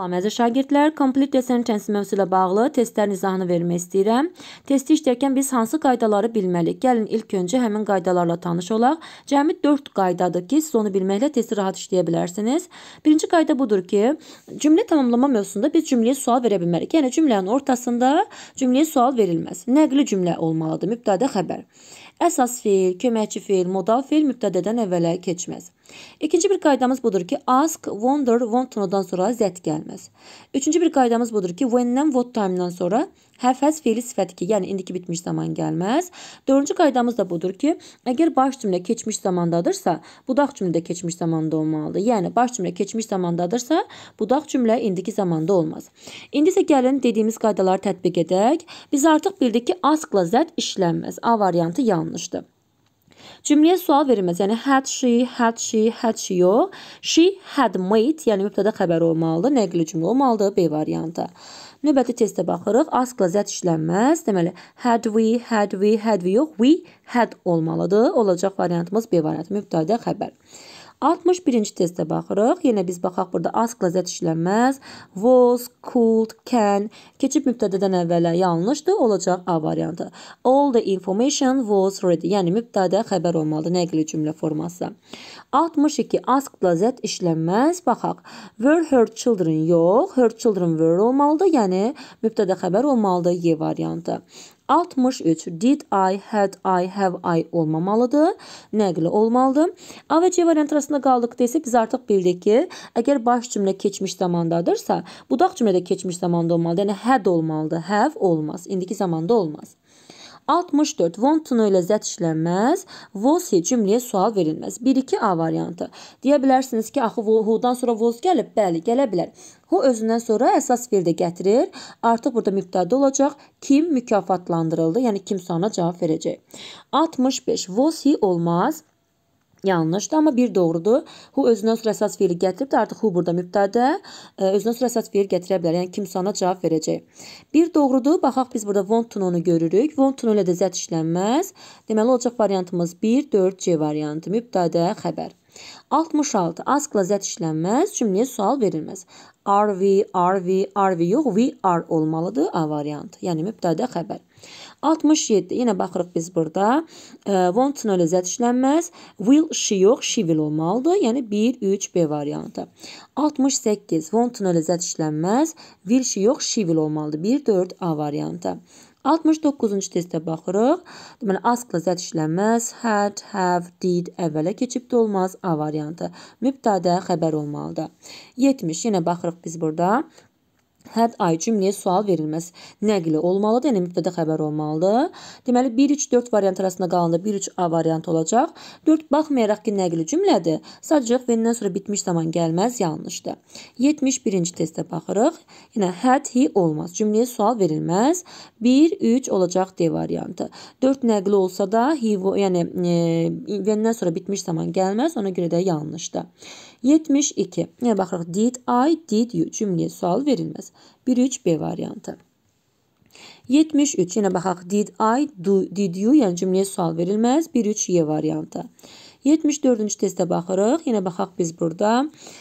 Salam əziz şagirdlər, Complete Lesson Tense mövzusu ilə bağlı testlərin izahını vermək istəyirəm. Testi işləyərkən biz hansı qaydaları bilməliyik? Gəlin ilk öncə həmin qaydalarla tanış olaq. Cəmi 4 qaydadır ki, siz onu bilməklə testi rahat işləyə bilərsiniz. Birinci qayda budur ki, cümlə tamamlama mövzusunda biz cümləyə sual verə bilmərik. Yəni cümlənin ortasında cümləyə sual verilməz. Nəqli cümlə olmalıdır, mübtədə xəbər. Əsas fiil, köməkçi fiil, modal fiil mübtədədən əvvələ keçməz. İkinci bir qaydamız budur ki, ask, wonder, want to know-dan sonra that gəlməz. Üçüncü bir qaydamız budur ki, when-dən what time-dan sonra have has feili sifəti ki, yəni indiki bitmiş zaman gəlməz. Dördüncü qaydamız da budur ki, əgər baş cümlə keçmiş zamandadırsa, budaq cümlə də keçmiş zamanda olmalıdır. Yəni baş cümlə keçmiş zamandadırsa, budaq cümlə indiki zamanda olmaz. İndi isə gəlin dediyimiz qaydaları tətbiq edək. Biz artıq bildik ki, askla zət işlənməz. A variantı yanlışdır. Cümləyə sual verilməz. Yəni had she, had she, had she yox. She had made, yəni mübtəda xəbər olmalıdır, nəqli cümlə olmalıdır B variantı. Növbəti testə baxırıq. Askla zət işlənməz. Deməli had we, had we, had we yox, we had olmalıdır. Olacaq variantımız B variantı mübtəda xəbər. 61-ci testə baxırıq. Yenə biz baxaq burada as qlazət işlənməz. Was, could, can. Keçib mübtədədən əvvələ yanlışdır. Olacaq A variantı. All the information was read. Yəni mübtədə xəbər olmalıdır. Nəqli cümlə forması. 62 as qlazət işlənməz. Baxaq. Were her children yox. Her children were olmalıdır. Yəni mübtədə xəbər olmalıdır. Y variantı. 63 did I, had I, have I olmamalıdır. Nəqli olmalıdır. A və C variantı arasında qaldıqda isə biz artıq bildik ki, əgər baş cümlə keçmiş zamandadırsa, budaq cümlə də keçmiş zamanda olmalıdır. Yəni had olmalıdır. Have olmaz. İndiki zamanda olmaz. 64 von tunu ilə zət işlənməz, was he cümləyə sual verilməz. 1-2 A variantı. Deyə bilərsiniz ki, axı who-dan sonra was gəlib. Bəli, gələ bilər. Who özündən sonra əsas fiildə gətirir. Artıq burada mübtədə olacaq. Kim mükafatlandırıldı? Yəni kim sualına cavab verəcək. 65 was he olmaz yanlışdır, amma bir doğrudur. Who özünə özü əsas fiili gətirib də artıq who burada mübtədə, e, özünə özü əsas fiil gətirə bilər. Yəni kim sualına cavab verəcək. Bir doğrudur. Baxaq biz burada want to know-nu görürük. Want to know ilə də zət işlənməz. Deməli olacaq variantımız 1, 4, C variantı. Mübtədə, xəbər. 66. Askla zət işlənməz, cümləyə sual verilməz. Are we, are we, are we yox, we are olmalıdır A variantı. Yəni mübtədə xəbər. 67. Yenə baxırıq biz burada. Want nölə zədişlənməz. Will she yox, she will olmalıdır. Yəni 1, 3, B variantı. 68. Want nölə zədişlənməz. Will she yox, she will olmalıdır. 1, 4, A variantı. 69-cu testə baxırıq. Deməli, askla zət işlənməz. Had, have, did əvvələ keçib də olmaz. A variantı. Mübtədə xəbər olmalıdır. 70. Yenə baxırıq biz burada. Hər ay cümləyə sual verilməz nəqli olmalıdır, yəni mütlədə xəbər olmalıdır. Deməli 1-3-4 variant arasında qalanda 1-3A variantı olacaq. 4 baxmayaraq ki, nəqli cümlədir, sadəcə və-dən sonra bitmiş zaman gəlməz yanlışdır. 71-ci testə baxırıq. Yenə had, he olmaz. Cümləyə sual verilməz. 1-3 olacaq D variantı. 4 nəqli olsa da he, yəni e, və-dən sonra bitmiş zaman gəlməz, ona görə də yanlışdır. 72. Yəni baxırıq did I, did you cümləyə sual verilməz. 1-3 B variantı. 73. Yenə baxaq did I, do, did you, yəni cümləyə sual verilməz. 1-3 Y variantı. 74-cü testə baxırıq. Yenə baxaq biz burada. 74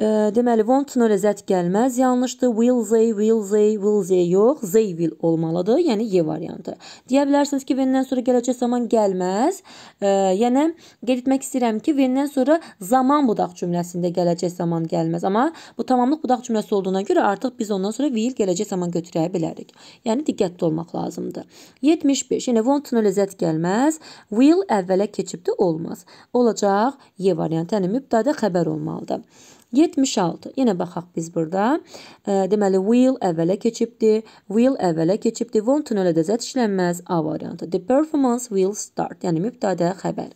E, deməli, want to ləzzət gəlməz, yanlışdır. Will they, will they, will they yox, they will olmalıdır, yəni Y variantı. Deyə bilərsiniz ki, when-dən sonra gələcək zaman gəlməz. E, yəni, qeyd etmək istəyirəm ki, when-dən sonra zaman budaq cümləsində gələcək zaman gəlməz. Amma bu tamamlıq budaq cümləsi olduğuna görə artıq biz ondan sonra will gələcək zaman götürə bilərik. Yəni, diqqətli olmaq lazımdır. 75, yəni want to ləzzət gəlməz, will əvvələ keçibdir, olmaz. Olacaq Y variantı, yəni mübdadə xəbər olmalıdır. 76. Yenə baxaq biz burada. E, deməli, will əvvələ keçibdir. Will əvvələ keçibdir. Won't-un elə də zət işlənməz. A variantı. The performance will start. Yəni, mübtədə xəbər.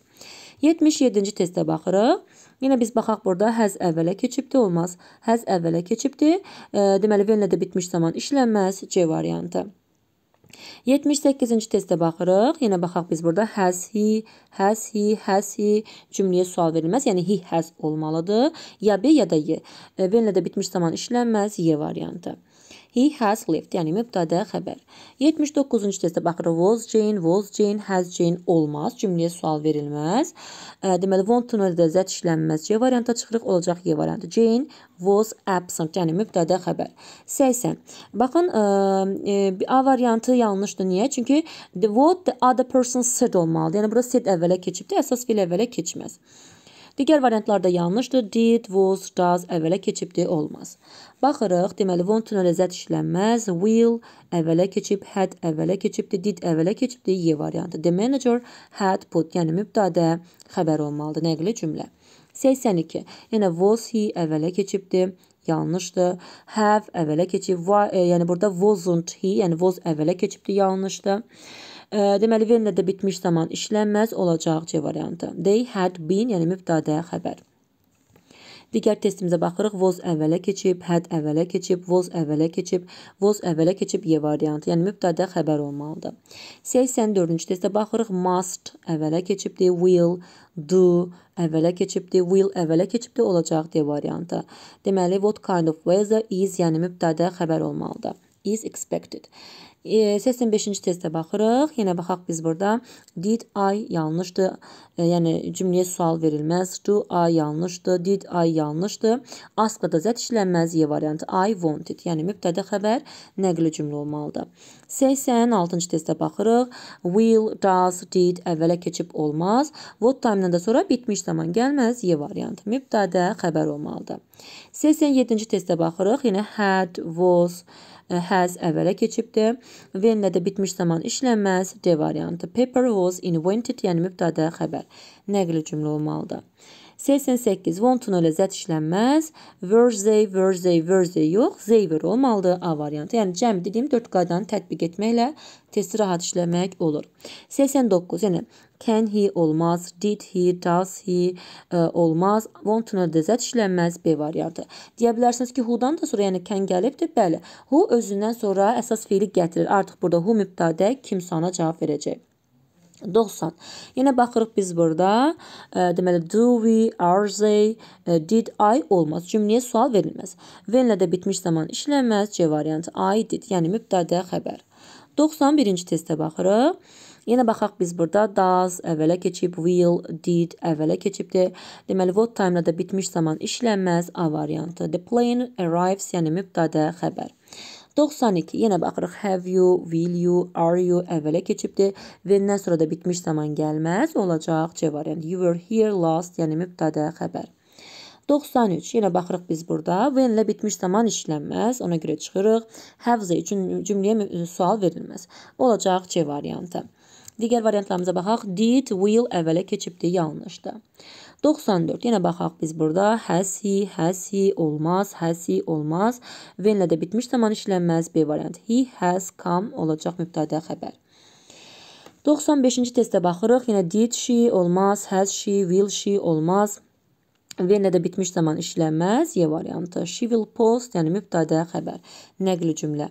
77-ci testə baxırıq. Yenə biz baxaq burada həz əvvələ keçibdi, olmaz. Həz əvvələ keçibdi. E, deməli, venlə də bitmiş zaman işlənməz. C variantı. 78-ci testə baxırıq. Yenə baxaq biz burada has he, has he, has he cümləyə sual verilməz. Yəni he has olmalıdır. Ya B ya da Y. E, Venlə də bitmiş zaman işlənməz Y variantı. He has lived. Yəni mübtədə xəbər. 79-cu testə baxırıq. Was Jane, was Jane, has Jane olmaz. Cümləyə sual verilməz. E, deməli want to know da zət işlənməz. C varianta çıxırıq, olacaq Y variantı. Jane was absent, yəni mübtədə xəbər. 80. Baxın, e, A variantı yanlışdır. Niyə? Çünki the what the other person said olmalıdır. Yəni burada said əvvələ keçibdi, əsas fiil əvvələ keçməz. Digər variantlarda yanlışdır. Did, was, does əvvələ keçibdi, olmaz. Baxırıq, deməli want tünəlizət işlənməz. Will əvvələ keçib, had əvvələ keçibdi, did əvvələ keçibdi, Y variantı. The manager had put, yəni mübdadə xəbər olmalıdır, nəqli cümlə. 82. Yenə was he əvvələ keçibdi, yanlışdır. Have əvvələ keçib, why, e, yəni burada wasn't he, yəni was əvvələ keçibdi, yanlışdır. Deməli, verlə-də bitmiş zaman işlənməz olacaq C variantı. They had been, yəni mübdadə xəbər. Digər testimizə baxırıq. Was əvvələ keçib, had əvvələ keçib, was əvvələ keçib, was əvvələ keçib Y e variantı. Yəni mübtədə xəbər olmalıdır. 84-cü testə baxırıq. Must əvvələ keçibdi, will, do əvvələ keçibdi, will əvvələ keçibdi olacaq D variantı. Deməli what kind of weather is, yəni mübtədə xəbər olmalıdır. Is expected. 85-ci testə baxırıq. Yenə baxaq biz burada. Did I yanlışdır? E, yəni cümləyə sual verilməz. Do I yanlışdır? Did I yanlışdır? Asqıda zət işlənməz. Y variantı I wanted. Yəni mübtədə xəbər nəqli cümlə olmalıdır. 86-cı testə baxırıq. Will, does, did əvvələ keçib olmaz. What time-dan da sonra bitmiş zaman gəlməz. Y variantı mübtədə xəbər olmalıdır. 87-ci testə baxırıq. Yenə had, was, E, has əvvələ keçibdir. When-lə də bitmiş zaman işlənməz. D variantı. Paper was invented, yəni mübtədə xəbər. Nəqli cümlə olmalıdır. 88. Want to ləzzət işlənməz. Were they, were they, were they yox. They were olmalıdır A variantı. Yəni cəmi dediyim 4 qaydanı tətbiq etməklə testi rahat işləmək olur. 89. Yəni can he olmaz, did he, does he e, olmaz, want to ləzzət işlənməz B variantı. Deyə bilərsiniz ki, who-dan da sonra yəni can gəlibdir. Bəli. Who özündən sonra əsas fiili gətirir. Artıq burada who mübtədə kim sana cavab verəcək. 90. Yenə baxırıq biz burada. E, deməli, do we, are they, e, did I olmaz. Cümləyə sual verilməz. When-lə də bitmiş zaman işlənməz. C variantı I did, yəni mübtədə xəbər. 91-ci testə baxırıq. Yenə baxaq biz burada does əvvələ keçib, will, did əvvələ keçibdir. Deməli, what time-lə də bitmiş zaman işlənməz. A variantı. The plane arrives, yəni mübtədə xəbər. 92 yenə baxırıq have you, will you, are you əvvələ keçibdir. Will-dən sonra da bitmiş zaman gəlməz olacaq C variantı. Yəni, you were here last, yəni mübtədə xəbər. 93 yenə baxırıq biz burada. When ilə bitmiş zaman işlənməz, ona görə çıxırıq. Have üçün cümləyə sual verilməz. Olacaq C variantı. Digər variantlarımıza baxaq. Did, will əvvələ keçibdi, yanlışdır. 94. Yenə baxaq biz burada. Has he, has he olmaz, has he olmaz. When-lə də bitmiş zaman işlənməz. B variant. He has come olacaq mübtədə xəbər. 95-ci testə baxırıq. Yenə did she olmaz, has she, will she olmaz. Venlə də bitmiş zaman işlənməz. Y variantı. She will post, yəni mübtədə xəbər. Nəqli cümlə.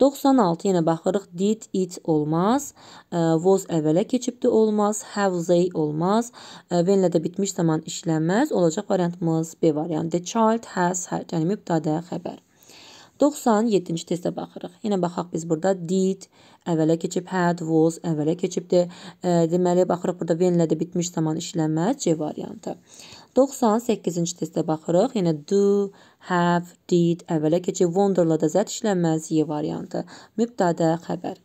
96 yenə baxırıq. Did it olmaz. E, was əvvələ keçibdi olmaz. Have they olmaz. E, Venlə də bitmiş zaman işlənməz. Olacaq variantımız B variantı. The child has had, yəni mübdadə xəbər. 97-ci testə baxırıq. Yenə baxaq biz burada did əvvələ keçib, had, was əvvələ keçibdi. E, deməli, baxırıq burada when-lə də bitmiş zaman işlənməz C variantı. 98-ci testə baxırıq. Yenə do, have, did əvvələ keçib wonderla da zət işlənməz Y variantı. Mübtədə xəbər.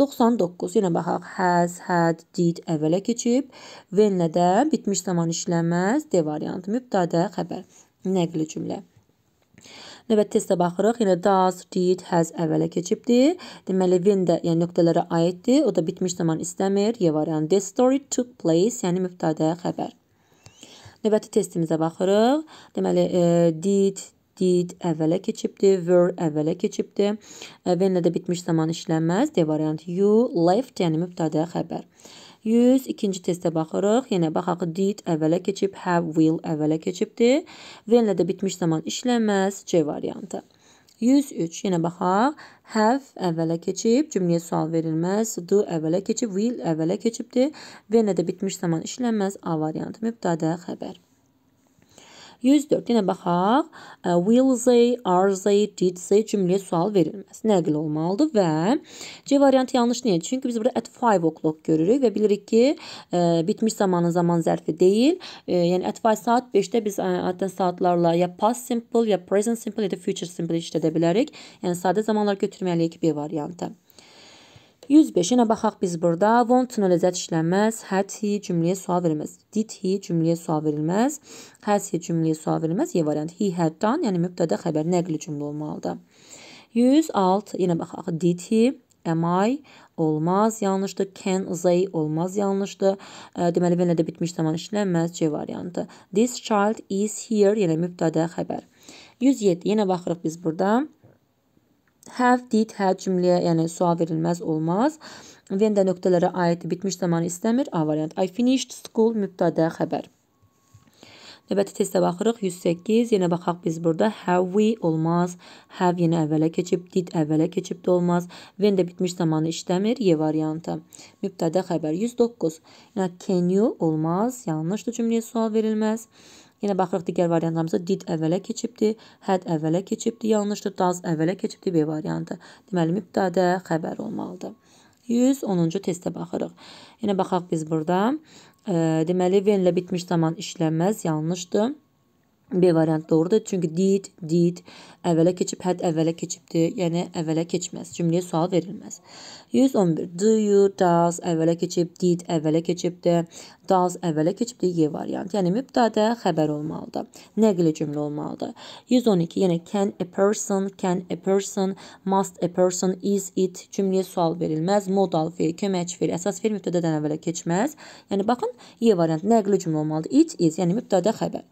99 yenə baxaq has, had, did əvvələ keçib, when-lə də bitmiş zaman işlənməz D variantı. Mübtədə xəbər. Nəqli cümlə. Növbəti testə baxırıq. Yenə does, did, has əvvələ keçibdir. Deməli, when də yəni nöqtələrə aiddir. O da bitmiş zaman istəmir. Y variantı. The story took place, yəni mübtədə xəbər. Növbəti testimizə baxırıq. Deməli, e, did, Did əvvələ keçibdir. Were əvvələ keçibdir. When-lə e, də bitmiş zaman işlənməz. D variantı you left, yəni mübtədə xəbər. 100 ikinci testə baxırıq. Yenə baxaq did əvvələ keçib, have will əvvələ keçibdir. When-lə də bitmiş zaman işlənməz. C variantı. 103 yenə baxaq. Have əvvələ keçib, cümləyə sual verilməz. Do əvvələ keçib, will əvvələ keçibdir. When-lə də bitmiş zaman işlənməz. A variantı mübtədə xəbər. 104. Yenə baxaq. Will they, are they, did they cümləyə sual verilməz. Nəql olmalıdır və C variantı yanlış niyə? Çünki biz burada at 5 o'clock görürük və bilirik ki, e, bitmiş zamanın zaman zərfi deyil. E, yəni at 5 saat 5-də biz e, adətən saatlarla ya past simple, ya present simple, ya da future simple işlədə bilərik. Yəni sadə zamanlar götürməliyik B variantı. 105-ə baxaq biz burada. Want nöləzət işlənməz, had he cümləyə sual verilməz. Did he cümləyə sual verilməz. Has he cümləyə sual verilməz. Y variantı he had done, yəni mübtədə xəbər nəqli cümlə olmalıdır. 106 yenə baxaq. Did he am I olmaz, yanlışdır. Can they olmaz, yanlışdır. Deməli belə də bitmiş zaman işlənməz C variantı. This child is here, yəni mübtədə xəbər. 107 yenə baxırıq biz burada. Have, did, had cümləyə, yəni sual verilməz olmaz. When də nöqtələrə aiddir, bitmiş zamanı istəmir. A variant. I finished school mübtədə xəbər. Növbəti testə baxırıq. 108. Yenə baxaq biz burada. Have we olmaz. Have yenə əvvələ keçib. Did əvvələ keçib də olmaz. When də bitmiş zamanı işləmir. Y variantı. Mübtədə xəbər. 109. Yəni can you olmaz. Yanlışdır cümləyə sual verilməz. 110. Yenə baxırıq digər variantlarımıza did əvvələ keçibdir, had əvvələ keçibdir, yanlışdır, does əvvələ keçibdir B variantı. Deməli mübtədə xəbər olmalıdır. 110-cu testə baxırıq. Yenə baxaq biz burada. Deməli, venlə bitmiş zaman işlənməz, yanlışdır. B variantı doğrudur. Çünki did, did əvvələ keçib, had əvvələ keçibdir. Yəni əvvələ keçməz. Cümləyə sual verilməz. 111. Do you, does əvvələ keçib, did əvvələ keçibdir. Does əvvələ keçibdir. Y variantı. Yəni mübtədə xəbər olmalıdır. Nəqli cümlə olmalıdır. 112. Yəni can a person, can a person, must a person, is it cümləyə sual verilməz. Modal fiil, köməkçi fiil, əsas fiil mübtədədən əvvələ keçməz. Yəni baxın, Y variantı nəqli cümlə olmalıdır. It is, yəni mübtədə xəbər.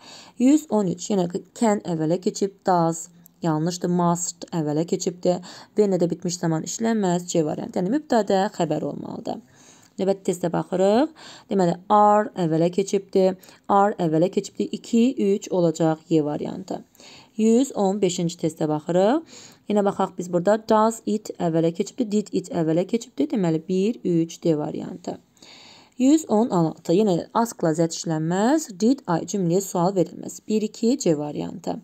113 3. Yenə can əvvələ keçib, does yanlışdır, must əvvələ keçibdir. V nə də bitmiş zaman işlənməz, C variantı. Yəni mübtədə xəbər olmalıdır. Növbəti testə baxırıq. Deməli, are əvvələ keçibdir. Are əvvələ keçibdir. 2, 3 olacaq Y variantı. 115-ci testə baxırıq. Yenə baxaq biz burada does it əvvələ keçibdir, did it əvvələ keçibdir. Deməli, 1, 3 D variantı. 116. Yenə askla zət işlənməz. Did I cümləyə sual verilməz. 1-2 C variantı.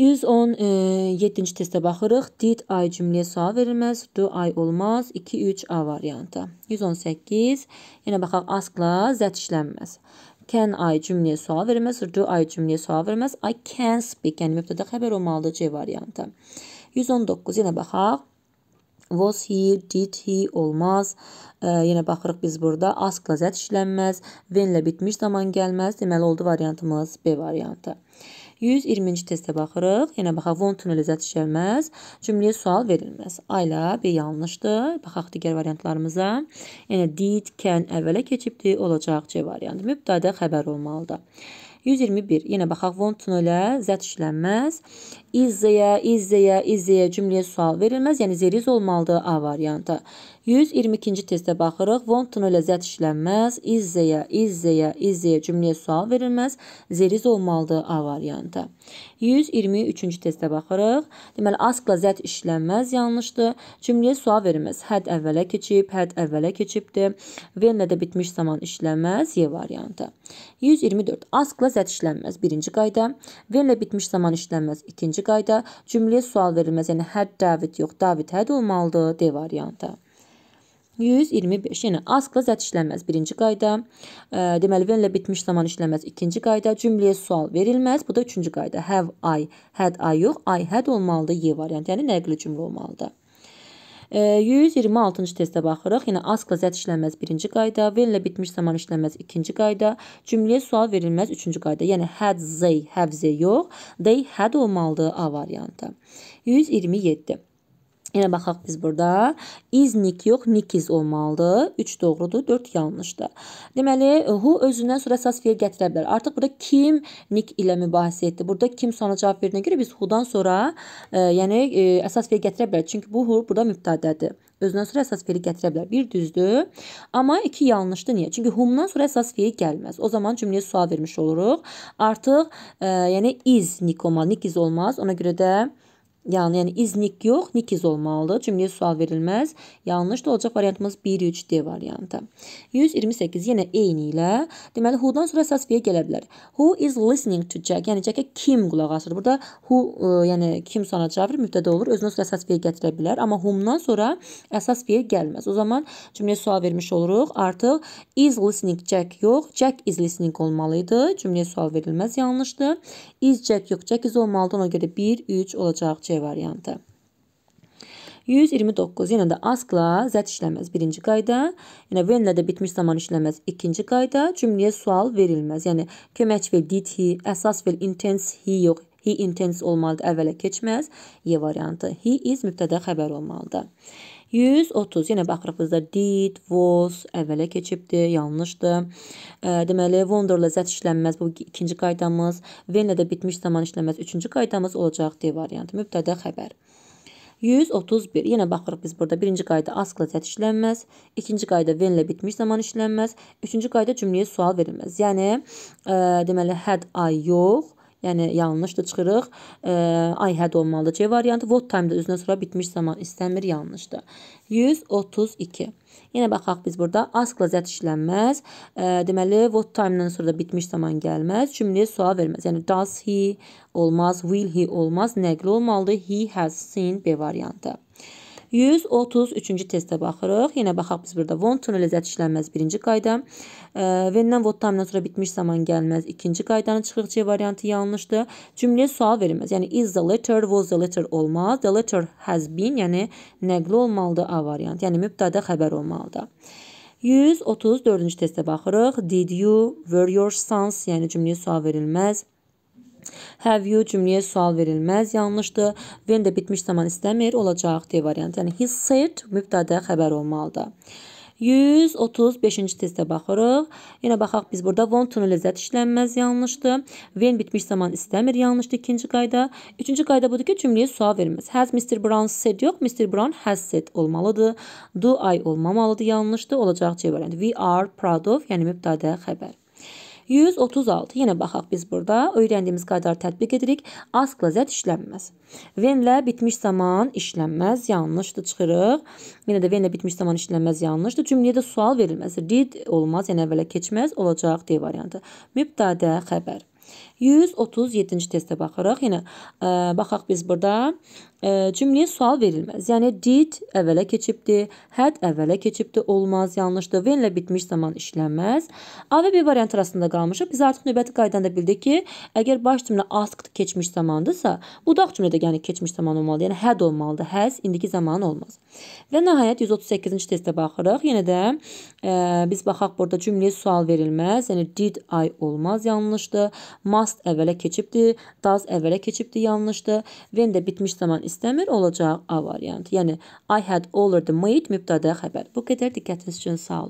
117-ci e, testə baxırıq. Did I cümləyə sual verilməz. Do I olmaz. 2-3 A variantı. 118. Yenə baxaq askla zət işlənməz. Can I cümləyə sual verməz. Do I cümləyə sual verməz. I can speak. Yəni mübtədə xəbər olmalıdır C variantı. 119. Yenə baxaq. Was he, did he olmaz. E, yenə baxırıq biz burada. Askla zət işlənməz. Venlə bitmiş zaman gəlməz. Deməli oldu variantımız B variantı. 120-ci testə baxırıq. Yenə baxaq, want to lezət işlənməz. Cümləyə sual verilməz. A ilə B yanlışdır. Baxaq digər variantlarımıza. Yəni did, can əvvələ keçibdi, olacaq C variantı. Mübtədə xəbər olmalıdır. 121. Yenə baxaq, want to ilə zət işlənməz. Is-yə, is-yə, is-yə cümləyə sual verilməz. Yəni, there is olmalıdır A variantı. 122-ci testə baxırıq. Von tunelə zət işlənməz, izzəyə, izzəyə, izzəyə cümləyə sual verilməz, zeriz olmalıdır A variantı. 123-cü testə baxırıq. Deməli, askla zət işlənməz yanlışdır. Cümləyə sual verilməz. Həd əvvələ keçib, həd əvvələ keçibdir. Venlə də bitmiş zaman işlənməz, Y variantı. 124. Askla zət işlənməz, birinci qayda. Venlə bitmiş zaman işlənməz, ikinci qayda. Cümləyə sual verilməz, yəni həd David yox, David həd olmalıdır, D variantı. 125. Yəni asqla zət işlənməz birinci qayda. E, deməli verlə bitmiş zaman işlənməz ikinci qayda. Cümləyə sual verilməz. Bu da üçüncü qayda. Have I, had I yox. I had olmalıdır Y variantı. Yəni, yəni nəqli cümlə olmalıdır. 126-cı testə baxırıq. Yenə yəni askla zət işlənməz birinci qayda, verlə bitmiş zaman işlənməz ikinci qayda, cümləyə sual verilməz üçüncü qayda. Yəni had they, have they yox, they had olmalıdır A variantı. 127. Yenə baxaq biz burada. İznik yox, nikiz olmalıdır. 3 doğrudur, 4 yanlışdır. Deməli, who özündən sonra əsas fiil gətirə bilər. Artıq burada kim nik ilə mübahisə etdi. Burada kim sona cavab verdiyinə görə biz who-dan sonra, e, yəni e, əsas fiil gətirə bilər. Çünki bu who burada mübtədədir. Özündən sonra əsas fiili gətirə bilər. Bir düzdür, amma iki yanlışdır. Niyə? Çünki whom-dan sonra əsas fiil gəlməz. O zaman cümləyə sual vermiş oluruq. Artıq, e, yəni is nik olmalı, nik is olmaz. Ona görə də Yəni, yəni iznik yox, nikiz olmalıdır. Cümləyə sual verilməz. Yanlışdır. Olacaq variantımız 1, 3, D variantı. 128 yenə eyni ilə. Deməli, who-dan sonra əsas V gələ bilər. Who is listening to Jack? Yəni, Jack-ə kim qulaq asır? Burada who, ə, e, yəni kim sonra çavir müftədə olur. Özünün sonra əsas V gətirə bilər. Amma whom-dan sonra əsas V gəlməz. O zaman cümləyə sual vermiş oluruq. Artıq is listening Jack yox, Jack is listening olmalıydı. Cümləyə sual verilməz yanlışdır. Is Jack yox, Jack is olmalıdır. Ona görə 1, 3 olacaq C variantı. 129 yenə də askla zət işləməz. Birinci qayda, yenə venlə də bitmiş zaman işləməz. İkinci qayda, cümləyə sual verilməz. Yəni kömək fel did he, əsas fel intense he yox. He intense olmalıdır, əvvələ keçməz. Y e variantı. He is mübtədə xəbər olmalıdır. 130. Yenə baxırıqızda did, was əvvələ keçibdi, yanlışdır. Deməli, wonderlə zət işlənməz. Bu ikinci qaydamız. Venlə də bitmiş zaman işlənməz. Üçüncü qaydamız olacaq D variantı. Mübtədə xəbər. 131. Yenə baxırıq biz burada. Birinci qayda askla zət işlənməz. İkinci qayda venlə bitmiş zaman işlənməz. Üçüncü qayda cümləyə sual verilməz. Yəni, ə, deməli, had, I yox. Yəni yanlışdır, çıxırıq. E, I had olmalıdır C variantı. What time-da üzünə sonra bitmiş zaman istəmir, yanlışdır. 132. Yenə baxaq biz burada ask-la zət işlənməz. E, deməli, what time-dan sonra da bitmiş zaman gəlməz. Cümləyə sual verməz. Yəni, does he olmaz, will he olmaz, nəqli olmalıdır. He has seen B variantı. 133-cü testə baxırıq. Yenə baxaq biz burada. Von tunel ləzzət işlənməz birinci qayda. Verilən vot taminatura bitmiş zaman gəlməz ikinci qaydanın çıxıq C variantı yanlışdır. Cümləyə sual verilməz. Yəni is the letter, was the letter olmaz. The letter has been, yəni nəqli olmalıdır A variantı. Yəni mübtədə xəbər olmalıdır. 134-cü testə baxırıq. Did you, were your sons, yəni cümləyə sual verilməz. Have you cümləyə sual verilməz, yanlışdır. When də bitmiş zaman istəmir, olacaq D variantı. Yəni he said mübtədə xəbər olmalıdır. 135-ci testə baxırıq. Yenə baxaq biz burada want to ləzzət işlənməz yanlışdır. When bitmiş zaman istəmir yanlışdır ikinci qayda. Üçüncü qayda budur ki, cümləyə sual verməz. Has Mr. Brown said yox, Mr. Brown has said olmalıdır. Do I olmamalıdır yanlışdır. Olacaq C variantı. We are proud of, yəni mübtədə xəbər. 136. Yenə baxaq biz burada. Öyrəndiyimiz qaydaları tətbiq edirik. Askla zət işlənməz. Venlə bitmiş zaman işlənməz. Yanlışdır çıxırıq. Yenə də venlə bitmiş zaman işlənməz yanlışdır. Cümləyə də sual verilməz. Did olmaz, yəni əvvələ keçməz olacaq D variantı. Mübtədə xəbər. 137-ci testə baxırıq. Yenə ə, e, baxaq biz burada ə, e, cümləyə sual verilməz. Yəni did əvvələ keçibdi, had əvvələ keçibdi olmaz, yanlışdır. When ilə bitmiş zaman işlənməz. A və B variantı arasında qalmışıq. Biz artıq növbəti qaydanda bildik ki, əgər baş cümlə asked keçmiş zamandırsa, budaq cümlədə yəni keçmiş zaman olmalı. Yəni had olmalıdır. Has indiki zaman olmaz. Və nəhayət 138-ci testə baxırıq. Yenə də ə, e, biz baxaq burada cümləyə sual verilməz. Yəni did I olmaz, yanlışdır. Must must əvvələ keçibdir, does əvvələ keçibdir, yanlışdır. When də bitmiş zaman istəmir, olacaq A variantı. Yəni I had already made mübtədə xəbər. Bu qədər diqqətiniz üçün sağ olun.